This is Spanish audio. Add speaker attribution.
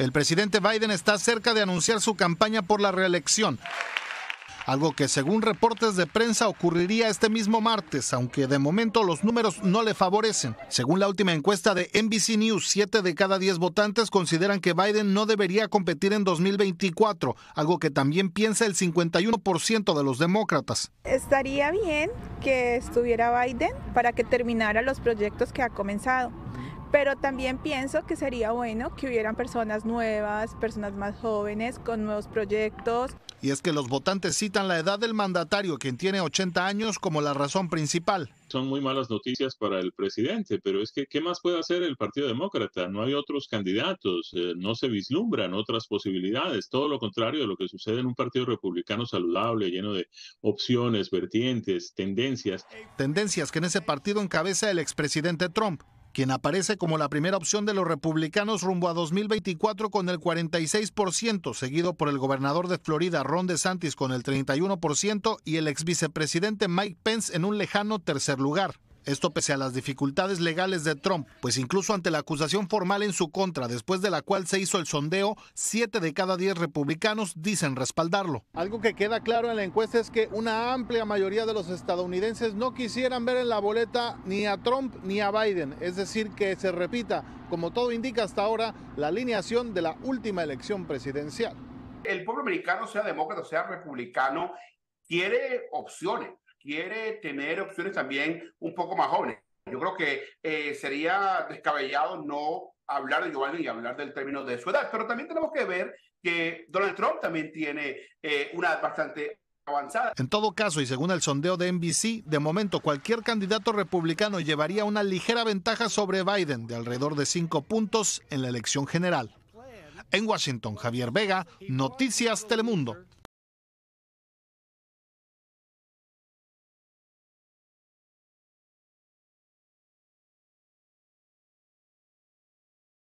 Speaker 1: el presidente Biden está cerca de anunciar su campaña por la reelección algo que según reportes de prensa ocurriría este mismo martes, aunque de momento los números no le favorecen. Según la última encuesta de NBC News, 7 de cada 10 votantes consideran que Biden no debería competir en 2024, algo que también piensa el 51% de los demócratas.
Speaker 2: Estaría bien que estuviera Biden para que terminara los proyectos que ha comenzado pero también pienso que sería bueno que hubieran personas nuevas, personas más jóvenes, con nuevos proyectos.
Speaker 1: Y es que los votantes citan la edad del mandatario, quien tiene 80 años, como la razón principal. Son muy malas noticias para el presidente, pero es que, ¿qué más puede hacer el Partido Demócrata? No hay otros candidatos, eh, no se vislumbran otras posibilidades, todo lo contrario de lo que sucede en un partido republicano saludable, lleno de opciones, vertientes, tendencias. Tendencias que en ese partido encabeza el expresidente Trump quien aparece como la primera opción de los republicanos rumbo a 2024 con el 46%, seguido por el gobernador de Florida Ron DeSantis con el 31% y el exvicepresidente Mike Pence en un lejano tercer lugar. Esto pese a las dificultades legales de Trump, pues incluso ante la acusación formal en su contra, después de la cual se hizo el sondeo, siete de cada 10 republicanos dicen respaldarlo. Algo que queda claro en la encuesta es que una amplia mayoría de los estadounidenses no quisieran ver en la boleta ni a Trump ni a Biden, es decir, que se repita, como todo indica hasta ahora, la alineación de la última elección presidencial.
Speaker 3: El pueblo americano, sea demócrata, o sea republicano, quiere opciones quiere tener opciones también un poco más jóvenes. Yo creo que eh, sería descabellado no hablar de Giovanni y hablar del término de su edad, pero también tenemos que ver que Donald Trump también tiene eh, una bastante avanzada.
Speaker 1: En todo caso, y según el sondeo de NBC, de momento cualquier candidato republicano llevaría una ligera ventaja sobre Biden de alrededor de cinco puntos en la elección general. En Washington, Javier Vega, Noticias Telemundo.